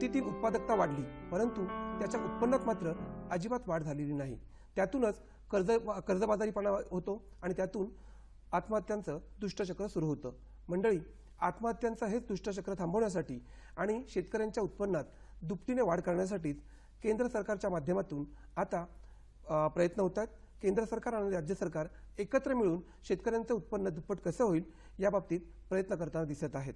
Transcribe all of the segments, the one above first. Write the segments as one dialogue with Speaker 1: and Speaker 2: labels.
Speaker 1: शेतीतील उत्पादकता वाढली परंतु त्याच्या उत्पन्नात मात्र अजिबात वाढ झालेली नाही त्यातूनच कर्ज कर्जबाजारीपणा होतो आणि त्यातून आत्महत्यांचं दुष्टचक्र सुरू होतं मंडळी आत्महत्यांचं हेच दुष्टचक्र थांबवण्यासाठी आणि शेतकऱ्यांच्या उत्पन्नात दुपटीने वाढ करण्यासाठीच केंद्र सरकारच्या माध्यमातून आता प्रयत्न होत आहेत केंद्र सरकार आणि राज्य सरकार एकत्र मिळून शेतकऱ्यांचं उत्पन्न दुप्पट कसं होईल याबाबतीत प्रयत्न करताना दिसत आहेत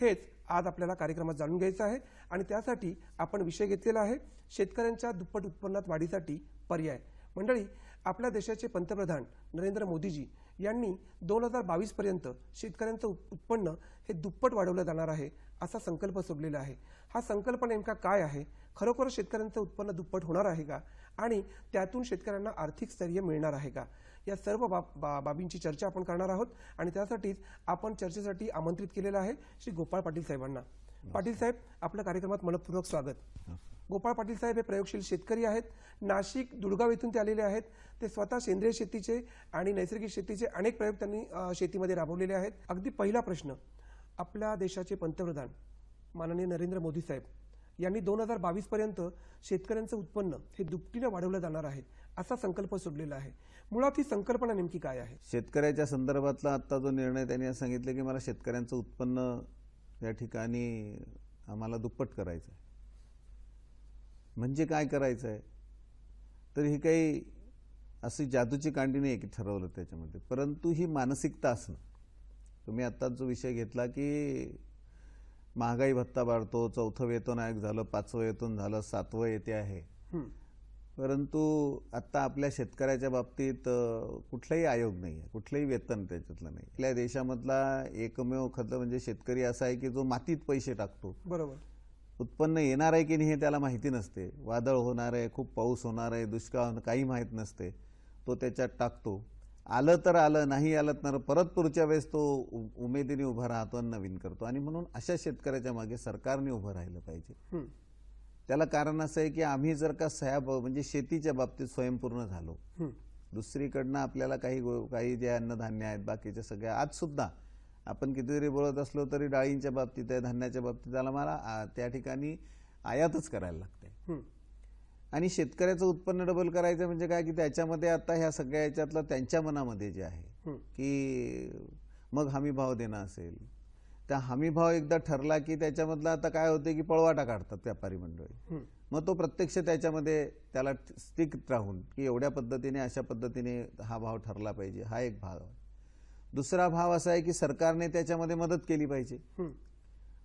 Speaker 1: हेच आज आपल्याला कार्यक्रमात जाणून घ्यायचं आहे आणि त्यासाठी आपण विषय घेतलेला आहे शेतकऱ्यांच्या दुप्पट उत्पन्नात वाढीसाठी पर्याय मंडळी आपल्या देशाचे पंतप्रधान नरेंद्र मोदीजी यांनी दोन हजार बावीसपर्यंत शेतकऱ्यांचं उत्पन्न हे दुप्पट वाढवलं जाणार आहे असा संकल्प सोडलेला आहे हा संकल्प नेमका काय आहे खरोखर शेतकऱ्यांचं उत्पन्न दुप्पट होणार आहे का आणि त्यातून शेतकऱ्यांना आर्थिक स्थैर्य मिळणार आहे का या सर्व बाब बाबींची चर्चा आपण करणार आहोत आणि त्यासाठीच आपण चर्चेसाठी आमंत्रित केलेलं आहे श्री गोपाळ पाटील साहेबांना पाटील साहेब आपल्या कार्यक्रमात मनपूर्वक स्वागत गोपाळ पाटील साहेब हे प्रयोगशील शेतकरी आहेत नाशिक दुर्गाव येथून ते आलेले आहेत ते स्वतः सेंद्रिय शेतीचे आणि नैसर्गिक शेतीचे अनेक प्रयोग त्यांनी शेतीमध्ये राबवलेले आहेत अगदी पहिला प्रश्न आपल्या देशाचे पंतप्रधान माननीय नरेंद्र मोदी साहेब यांनी दोन हजार बावीसपर्यंत शेतकऱ्यांचं उत्पन्न हे दुपटीनं वाढवलं जाणार आहे असा संकल्प सोडलेला आहे मुळात ही संकल्पना नेमकी काय आहे
Speaker 2: शेतकऱ्याच्या संदर्भातला आत्ता जो निर्णय त्यांनी सांगितलं की मला शेतकऱ्यांचं उत्पन्न या ठिकाणी आम्हाला दुप्पट करायचं आहे म्हणजे काय करायचं आहे तर ही काही अशी जादूची कांडी नाही की ठरवलं त्याच्यामध्ये परंतु ही मानसिकता असणं तुम्ही आत्ता जो विषय घेतला की महागाई भत्ता वाढतो चौथं वेतन आयोग झालं पाचवं वेतन झालं सातवं येते आहे परंतु आता आपल्या शेतकऱ्याच्या बाबतीत कुठलाही आयोग नाही आहे कुठलंही वेतन त्याच्यातलं नाही आपल्या देशामधला एकमेव खत म्हणजे शेतकरी असा आहे की जो मातीत पैसे टाकतो बरोबर उत्पन्न येणार आहे की नाही हे त्याला माहिती नसते वादळ होणार आहे खूप पाऊस होणार आहे दुष्काळ काही माहीत नसते तो त्याच्यात टाकतो आलं तर आलं नाही आलं तर परत पुढच्या वेळेस तो उमेदीने उभा राहतो नवीन करतो आणि म्हणून अशा शेतकऱ्याच्या मागे सरकारने उभं राहिलं पाहिजे त्याला कारण असं आहे की आम्ही जर का सह्या म्हणजे शेतीच्या बाबतीत स्वयंपूर्ण झालो दुसरीकडनं आपल्याला काही काही जे अन्नधान्य आहेत बाकीच्या सगळ्या आज सुद्धा आपण कितीतरी बोलत असलो तरी डाळींच्या बाबतीत आहे धान्याच्या बाबतीत आला मला त्या ठिकाणी आयातच करायला लागते आणि शेतकऱ्याचं उत्पन्न डबल करायचं म्हणजे काय की त्याच्यामध्ये आता ह्या सगळ्या याच्यातलं त्यांच्या मनामध्ये जे आहे की मग हमी भाव देणं असेल त्या हमीभाव एकदा ठरला की त्याच्यामधला आता काय होते की पळवाटा काढतात व्यापारी मंडळी मग तो प्रत्यक्ष त्याच्यामध्ये त्याला स्टिक राहून की एवढ्या पद्धतीने अशा पद्धतीने हा भाव ठरला पाहिजे हा एक भाव दुसरा भाव असा आहे की सरकारने त्याच्यामध्ये मदत केली पाहिजे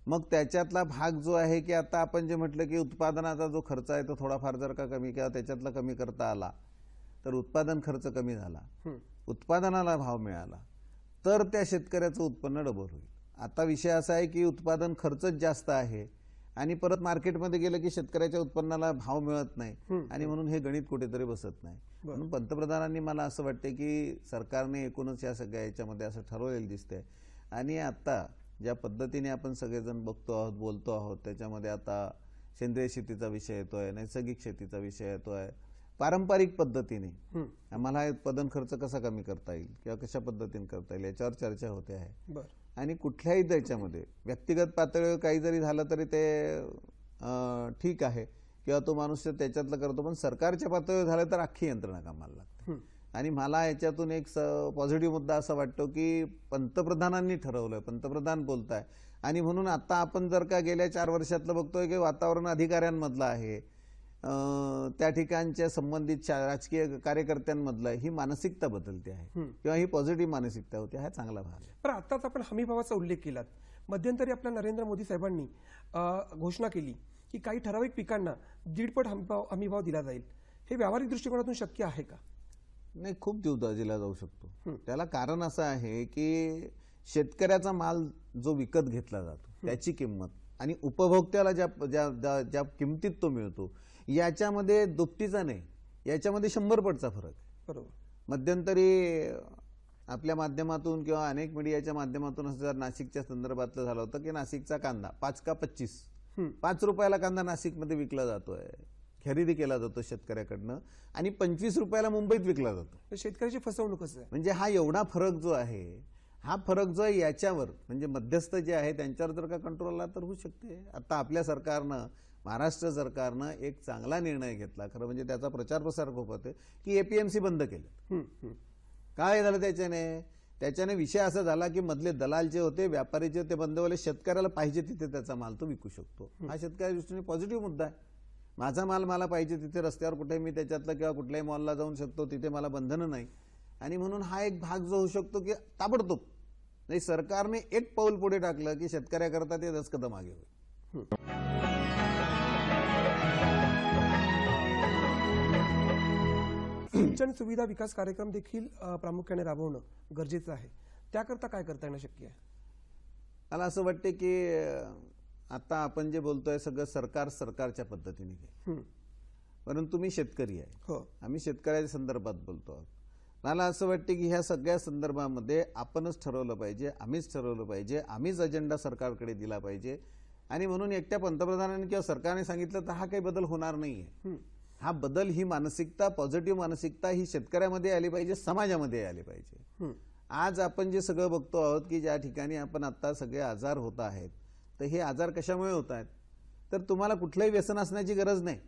Speaker 2: मग त्याच्यातला भाग जो आहे की आता आपण जे म्हटलं की उत्पादनाचा जो खर्च आहे तो थोडाफार जर का कमी किंवा त्याच्यातला कमी करता आला तर उत्पादन खर्च कमी झाला उत्पादनाला भाव मिळाला तर त्या शेतकऱ्याचं उत्पन्न डबल होईल आता विषय असा आहे की उत्पादन खर्चच जास्त आहे आणि परत मार्केटमध्ये गेलं की शेतकऱ्याच्या उत्पन्नाला भाव मिळत नाही आणि म्हणून हे गणित कुठेतरी बसत नाही म्हणून पंतप्रधानांनी मला असं वाटते की सरकारने एकूणच या सगळ्या याच्यामध्ये असं ठरवलेलं दिसतंय आणि आता ज्या पद्धतीने आपण सगळेजण बघतो आहोत बोलतो आहोत त्याच्यामध्ये आता सेंद्रिय शेतीचा विषय येतोय नैसर्गिक शेतीचा विषय येतोय पारंपरिक पद्धतीने आम्हाला उत्पादन खर्च कसा कमी करता येईल किंवा कशा पद्धतीने करता येईल याच्यावर चर्चा होते आहे आणि कुठल्याही त्याच्यामध्ये व्यक्तिगत पातळीवर काही जरी झालं तरी ते ठीक आहे किंवा तो माणूस त्याच्यातलं करतो पण सरकारच्या पातळीवर झालं तर अख्खी यंत्रणा कामाला लागते आणि मला याच्यातून एक पॉझिटिव्ह मुद्दा असा वाटतो की पंतप्रधानांनी ठरवलं पंतप्रधान बोलताय आणि म्हणून आता आपण जर का गेल्या चार वर्षातलं बघतोय की वातावरण अधिकाऱ्यांमधलं आहे त्या ठिकाणच्या संबंधित राजकीय कार्यकर्त्यांमधलं ही मानसिकता बदलते आहे किंवा ही पॉझिटिव्ह मानसिकता होती हा चांगला भाग
Speaker 1: पण आताच आपण हमीभावाचा उल्लेख केलात मध्यंतरी आपल्या नरेंद्र मोदी साहेबांनी घोषणा केली की काही ठराविक पिकांना दीडपट हमीभाव हमीभाव दिला जाईल हे व्यावहारिक दृष्टिकोनातून शक्य आहे का
Speaker 2: नाही खूप जीव दिला जाऊ शकतो त्याला कारण असं आहे की शेतकऱ्याचा माल जो विकत घेतला जातो त्याची किंमत आणि उपभोक्त्याला ज्या ज्या ज्या किमतीत तो मिळतो याच्यामध्ये दुपटीचा नाही याच्यामध्ये शंभर पटचा फरक बरोबर मध्यंतरी आपल्या माध्यमातून किंवा अनेक मीडियाच्या माध्यमातून असं जर नाशिकच्या संदर्भातलं झालं होतं की नाशिकचा कांदा पाच का पच्चीस पाच रुपयाला कांदा नाशिकमध्ये विकला जातोय खरेदी केला जातो शेतकऱ्याकडनं आणि पंचवीस रुपयाला मुंबईत विकला जातो
Speaker 1: शेतकऱ्याची फसवणूक आहे
Speaker 2: म्हणजे हा एवढा फरक जो आहे हा फरक जो आहे याच्यावर म्हणजे मध्यस्थ जे आहे त्यांच्यावर जर का कंट्रोल आला तर होऊ शकते आता आपल्या सरकारनं महाराष्ट्र सरकारनं एक चांगला निर्णय घेतला खरं म्हणजे त्याचा प्रचार प्रसार खूप होते की एपीएमसी बंद केले काय झालं त्याच्याने त्याच्याने विषय असा झाला की मधले दलाल जे होते व्यापारी जे होते बंदवले शेतकऱ्याला पाहिजे तिथे त्याचा माल तो विकू शकतो हा शेतकऱ्या दृष्टीने पॉझिटिव्ह मुद्दा आहे माझा माल मला पाहिजे तिथे रस्त्यावर कुठे मी त्याच्यातला किंवा कुठल्याही मॉलला जाऊन शकतो तिथे मला बंधनं नाही आणि म्हणून हा एक भाग जो होऊ शकतो की ताबडतोब नाही म्हणजे सरकारने एक पाऊल पुढे टाकलं की शेतकऱ्याकरता ते दसकदम मागे होईल
Speaker 1: सिंचन सुविधा विकास कार्यक्रम देखील प्रामुख्याने राबवणं गरजेचं आहे त्याकरता काय करता येणं शक्य आहे
Speaker 2: मला असं वाटते की आता आपण जे बोलतोय सगळं सरकार सरकारच्या पद्धतीने घे परंतु मी शेतकरी आहे हो आम्ही शेतकऱ्याच्या संदर्भात बोलतो आहोत मला असं वाटते की ह्या सगळ्या संदर्भामध्ये आपणच ठरवलं पाहिजे आम्हीच ठरवलं पाहिजे आम्हीच अजेंडा सरकारकडे दिला पाहिजे आणि म्हणून एकट्या पंतप्रधानांनी किंवा सरकारने सांगितलं तर हा काही बदल होणार नाही आहे हा बदल ही मानसिकता पॉझिटिव्ह मानसिकता ही शेतकऱ्यामध्ये आली पाहिजे समाजामध्ये आली पाहिजे आज आपण जे सगळं बघतो आहोत की ज्या ठिकाणी आपण आता सगळे आजार होत आहेत तर हे आजार कशामुळे होत आहेत तर तुम्हाला कुठलंही व्यसन असण्याची गरज नाही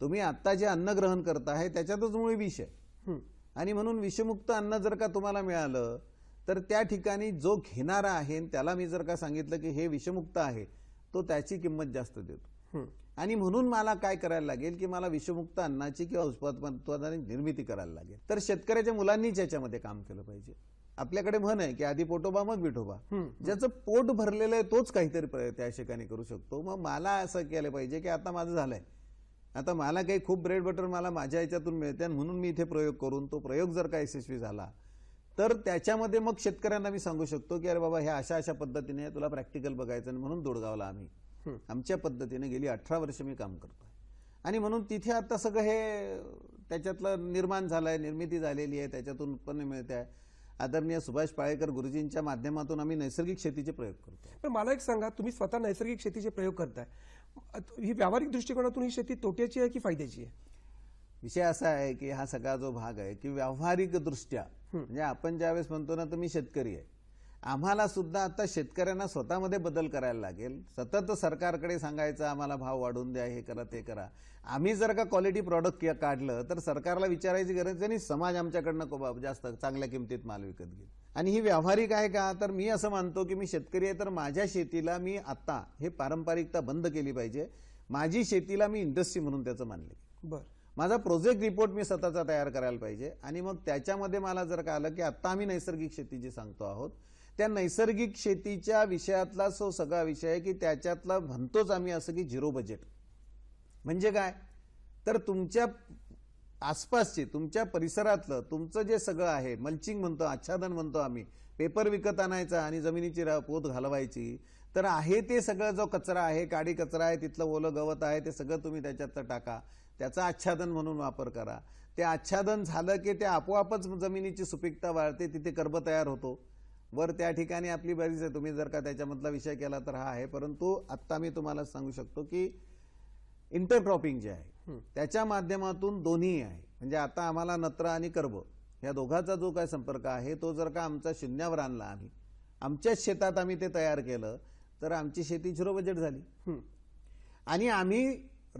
Speaker 2: तुम्ही आत्ता जे अन्न ग्रहण आहे त्याच्यातच मुळे विष आहे आणि म्हणून विषमुक्त अन्न जर का तुम्हाला मिळालं तर त्या ठिकाणी जो घेणारा आहे त्याला मी जर का सांगितलं की हे विषमुक्त आहे तो त्याची किंमत जास्त देतो आणि म्हणून मला काय करायला लागेल की मला विषमुक्त अन्नाची किंवा उत्पादनाची निर्मिती करायला लागेल तर शेतकऱ्याच्या मुलांनीच याच्यामध्ये काम केलं पाहिजे आपल्याकडे म्हण आहे की आधी पोटोबा मग विठोबा ज्याचं पोट भरलेलं आहे तोच काहीतरी त्या ठिकाणी करू शकतो मग मला असं केलं पाहिजे की आता माझं झालंय आता मला काही खूप ब्रेड बटर मला माझ्या याच्यातून मिळते आणि म्हणून मी इथे प्रयोग करून तो प्रयोग जर का यशस्वी झाला तर त्याच्यामध्ये मग शेतकऱ्यांना मी सांगू शकतो की अरे बाबा हे अशा अशा पद्धतीने तुला प्रॅक्टिकल बघायचं म्हणून दुडगावला आम्ही आमच्या पद्धतीने गेली अठरा वर्ष मी काम करतो आणि म्हणून तिथे आता सगळं हे त्याच्यातलं निर्माण झालं आहे निर्मिती झालेली आहे त्याच्यातून उत्पन्न मिळते आहे आदरणीय सुभाष पाळेकर गुरुजींच्या माध्यमातून आम्ही नैसर्गिक शेतीचे प्रयोग करतो
Speaker 1: पण मला एक सांगा तुम्ही स्वतः नैसर्गिक शेतीचे प्रयोग करताय ही व्यावहारिक
Speaker 2: दृष्टिकोनातून ही शेती तोट्याची आहे की फायद्याची आहे विषय असा आहे की हा सगळा जो भाग आहे की व्यावहारिक दृष्ट्या म्हणजे आपण ज्यावेळेस म्हणतो ना तर मी शेतकरी आहे आम्हाला सुद्धा आता शेतकऱ्यांना स्वतःमध्ये बदल करायला लागेल सतत सरकारकडे सांगायचं आम्हाला भाव वाढवून द्या हे करा ते करा आम्ही जर का क्वालिटी प्रॉडक्ट काढलं तर सरकारला विचारायची गरज नाही समाज आमच्याकडनं जास्त चांगल्या किमतीत माल विकत घेईल आणि ही व्यावहारिक आहे का तर मी असं मानतो की मी शेतकरी आहे तर माझ्या शेतीला मी आता हे पारंपरिकता बंद केली पाहिजे माझी शेतीला मी इंडस्ट्री म्हणून त्याचं मानले बरं माझा प्रोजेक्ट रिपोर्ट मी स्वतःचा तयार करायला पाहिजे आणि मग त्याच्यामध्ये मला जर का आलं की आत्ता आम्ही नैसर्गिक शेती जी सांगतो आहोत त्या नैसर्गिक शेतीच्या विषयातला सो सगळा विषय आहे की त्याच्यातला म्हणतोच आम्ही असं की झिरो बजेट म्हणजे काय तर तुमच्या आसपासचे तुमच्या परिसरातलं तुमचं जे सगळं आहे मल्चिंग म्हणतो आच्छादन म्हणतो आम्ही पेपर विकत आणायचा आणि जमिनीची पोत घालवायची तर आहे ते सगळं जो कचरा आहे काडी कचरा आहे तिथलं ओलं गवत आहे ते सगळं तुम्ही त्याच्यातलं टाका त्याचा आच्छादन म्हणून वापर करा ते आच्छादन झालं की ते आपोआपच जमिनीची सुपीकता वाढते तिथे कर्ब तयार होतो वर त्या ठिकाणी आपली बरीच आहे तुम्ही जर का त्याच्यामधला विषय केला तर हा आहे परंतु आत्ता मी तुम्हाला सांगू शकतो की इंटरक्रॉपिंग जे आहे त्याच्या माध्यमातून दोन्ही आहे म्हणजे आता आम्हाला नत्र आणि कर्ब या दोघांचा जो काय संपर्क आहे तो जर का आमचा शून्यावर आणला आम्ही आमच्याच शेतात आम्ही ते तयार केलं तर आमची शेती झिरो बजेट झाली आणि आम्ही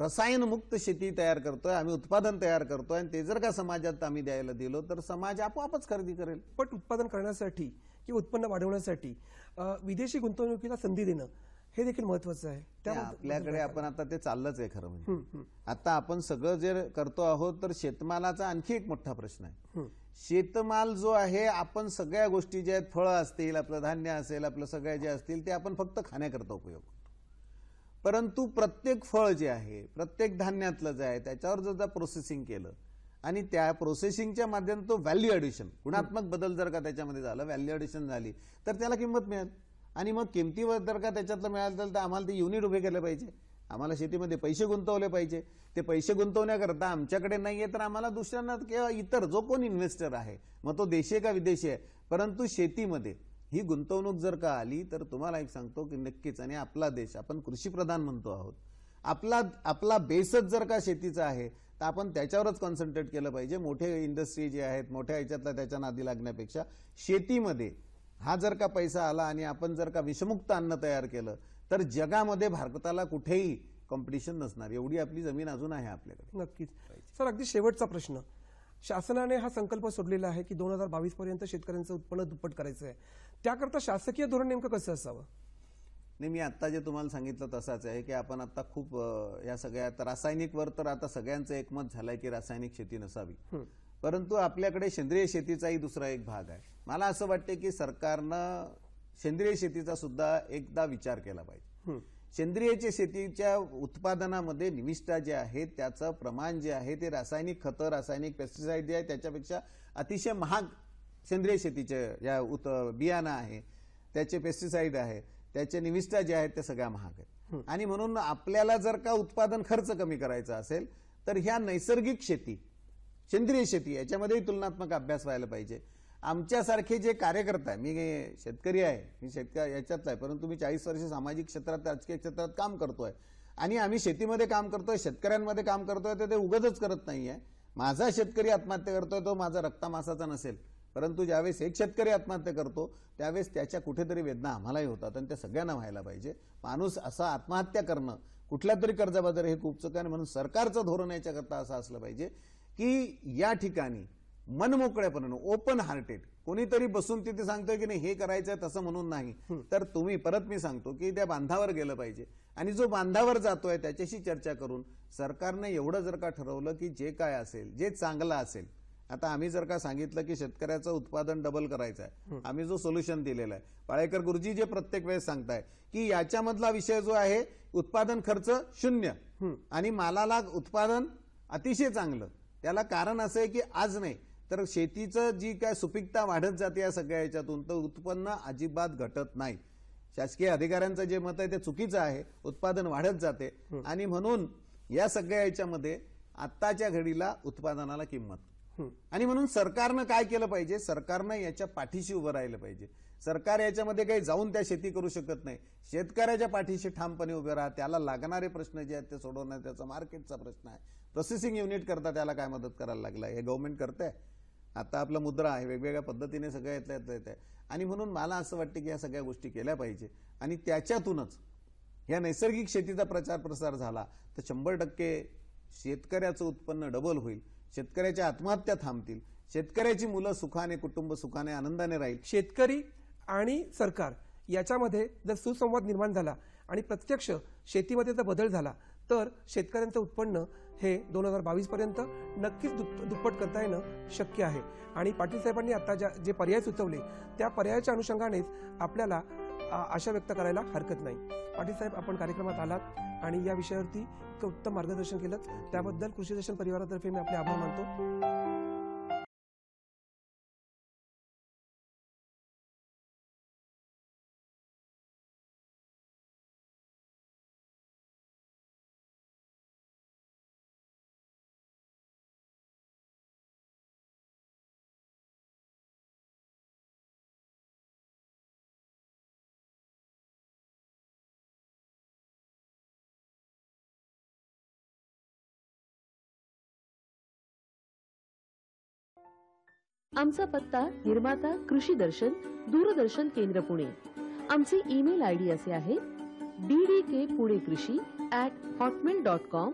Speaker 2: रसायनमुक्त शेती तयार करतोय आम्ही उत्पादन तयार करतोय आणि ते जर का समाजात आम्ही द्यायला दिलो तर समाज आपोआपच खरेदी करेल पण उत्पादन करण्यासाठी किंवा उत्पन्न वाढवण्यासाठी
Speaker 1: विदेशी गुंतवणुकीला संधी देणं हे देखील महत्वाचं आहे त्या आपल्याकडे
Speaker 2: आपण आता ते चाललंच आहे खरं म्हणजे आता आपण सगळं जे करतो आहोत तर शेतमालाचा आणखी एक मोठा प्रश्न आहे शेतमाल जो आहे आपण सगळ्या गोष्टी ज्या आहेत फळं असतील आपलं धान्य असेल आपलं सगळ्या जे असतील ते आपण फक्त खाण्याकरता उपयोग परंतु प्रत्येक फळ जे आहे प्रत्येक धान्यातलं जे आहे त्याच्यावर जर प्रोसेसिंग केलं आणि त्या प्रोसेसिंगच्या माध्यमातून तो व्हॅल्यू ॲडिशन गुणात्मक बदल जर का त्याच्यामध्ये झाला व्हॅल्यू ॲडिशन झाली तर त्याला किंमत मिळेल आणि मग किमतीवर जर का त्याच्यातलं मिळालं तर आम्हाला ते युनिट उभे केले पाहिजे आम्हाला शेतीमध्ये पैसे गुंतवले पाहिजे ते पैसे गुंतवण्याकरता आमच्याकडे नाही आहे तर आम्हाला दुसऱ्यांना किंवा इतर जो कोण इन्व्हेस्टर आहे मग तो देशी का विदेशी आहे परंतु शेतीमध्ये ही गुंतवणूक जर का आली तर तुम्हाला एक सांगतो की नक्कीच आणि आपला देश आपण कृषीप्रधान म्हणतो आहोत आपला आपला बेसच जर का शेतीचा आहे तर आपण त्याच्यावरच कॉन्सन्ट्रेट केलं पाहिजे मोठे इंडस्ट्री जे आहेत मोठ्या ह्याच्यातला त्याच्या नादी लागण्यापेक्षा शेतीमध्ये हा जर का पैसा आला आणि आपण जर का विषमुक्त अन्न तयार केलं तर जगामध्ये भारताला कुठेही कॉम्पिटिशन नसणार एवढी आपली जमीन अजून आहे आपल्याकडे
Speaker 1: नक्कीच सर अगदी शेवटचा प्रश्न शासनाने हा संकल्प सोडलेला आहे की दोन हजार बावीस पर्यंत शेतकऱ्यांचं उत्पन्न दुप्पट करायचं आहे त्याकरता शासकीय धोरण नेमकं कसं असावं
Speaker 2: नाही मी आत्ता जे तुम्हाला सांगितलं तसाच आहे की आपण आता खूप या सगळ्यात रासायनिकवर तर आता सगळ्यांचं एकमत झालंय की रासायनिक शेती नसावी परंतु आपल्याकडे सेंद्रिय शेतीचाही दुसरा एक भाग आहे मला असं वाटतं की सरकारनं सेंद्रिय शेतीचा सुद्धा एकदा विचार केला पाहिजे सेंद्रिय शेतीच्या उत्पादनामध्ये निविष्ठा जे आहे त्याचं प्रमाण जे आहे ते रासायनिक खतं रासायनिक पेस्टिसाईड जे आहे त्याच्यापेक्षा अतिशय महाग सेंद्रिय शेतीचे या उत बियाणं आहे त्याचे पेस्टिसाइड आहे त्याच्या निविष्ठा ज्या आहेत त्या सगळ्या महाग आहेत आणि म्हणून आपल्याला जर का उत्पादन खर्च कमी करायचा असेल तर ह्या नैसर्गिक शेती सेंद्रिय शेती याच्यामध्येही तुलनात्मक अभ्यास व्हायला पाहिजे आमच्यासारखे जे कार्यकर्ता आहे मी शेतकरी आहे मी शेतकरी याच्यातला आहे परंतु मी चाळीस वर्ष सामाजिक क्षेत्रात राजकीय क्षेत्रात काम करतोय आणि आम्ही शेतीमध्ये काम करतोय शेतकऱ्यांमध्ये काम करतोय तर ते उगतच करत नाहीये माझा शेतकरी आत्महत्या करतोय तो माझा रक्तामासाचा नसेल परंतु ज्यावेळेस एक शेतकरी आत्महत्या करतो त्यावेळेस त्याच्या कुठेतरी वेदना आम्हालाही होतात आणि त्या सगळ्यांना व्हायला पाहिजे माणूस असं आत्महत्या करणं कुठल्या तरी कर्जबाजारी हे खूप आहे म्हणून सरकारचं धोरण याच्याकरता असं असलं पाहिजे की या ठिकाणी मनमोकळ्यापणानं ओपन हार्टेड कोणीतरी बसून तिथे सांगतोय की नाही हे करायचं आहे तसं म्हणून नाही तर तुम्ही परत मी सांगतो की त्या बांधावर गेलं पाहिजे आणि जो बांधावर जातोय त्याच्याशी चर्चा करून सरकारने एवढं जर का ठरवलं की जे काय असेल जे चांगलं असेल आता आम्ही जर का सांगितलं की शेतकऱ्याचं उत्पादन डबल करायचं आहे आम्ही जो सोल्युशन दिलेला आहे पाळेकर गुरुजी जे प्रत्येक वेळेस सांगताय की याच्यामधला विषय जो आहे उत्पादन खर्च शून्य आणि मालाला उत्पादन अतिशय चांगलं त्याला कारण असं आहे की आज नाही तर शेतीचं जी काय सुपीकता वाढत जाते या सगळ्या याच्यातून तर उत्पन्न अजिबात घटत नाही शासकीय अधिकाऱ्यांचं जे मत आहे ते चुकीचं आहे उत्पादन वाढत जाते आणि म्हणून या सगळ्या याच्यामध्ये आत्ताच्या घडीला उत्पादनाला किंमत आणि म्हणून सरकारनं काय केलं पाहिजे सरकारनं याच्या पाठीशी उभं राहिलं पाहिजे सरकार याच्यामध्ये काही जाऊन त्या शेती करू शकत नाही शेतकऱ्याच्या पाठीशी ठामपणे उभे राहा त्याला लागणारे प्रश्न जे आहेत ते सोडवणं त्याचा मार्केटचा प्रश्न आहे प्रोसेसिंग युनिट करता त्याला काय मदत करायला लागला हे गव्हर्नमेंट करतंय आता आपला मुद्रा आहे वेगवेगळ्या पद्धतीने सगळं येतल्या येत आहे आणि म्हणून मला असं वाटतं की या सगळ्या गोष्टी केल्या पाहिजे आणि त्याच्यातूनच या नैसर्गिक शेतीचा प्रचार प्रसार झाला तर शंभर टक्के शेतकऱ्याचं उत्पन्न डबल होईल शेतकऱ्याच्या आत्महत्या थांबतील शेतकऱ्याची मुलं सुखाने कुटुंब सुखाने आनंदाने राहील शेतकरी आणि सरकार
Speaker 1: याच्यामध्ये जर सुसंवाद निर्माण झाला आणि प्रत्यक्ष शेतीमध्ये जर बदल झाला तर शेतकऱ्यांचं उत्पन्न हे दोन हजार बावीस पर्यंत नक्कीच दुप दुप्पट करता येणं शक्य आहे आणि पाटील साहेबांनी आता ज्या जे पर्याय सुचवले त्या पर्यायाच्या अनुषंगानेच आपल्याला आशा व्यक्त करायला हरकत नाही पाटील साहेब आपण कार्यक्रमात आलात आणि या विषयावरती उत्तम मार्गदर्शन केलं त्याबद्दल कृषी दर्शन परिवारातर्फे मी आपले आभार मानतो आमचा पत्ता निर्माता कृषी दर्शन दूरदर्शन केंद्र पुणे आमचे ईमेल आय डी असे आहे डी डी के पुणे कृषी ऍट हॉटमेल डॉट कॉम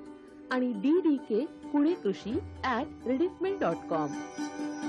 Speaker 1: आणि डी डी के पुणे कृषी ऍट रेडिफमेल डॉट कॉम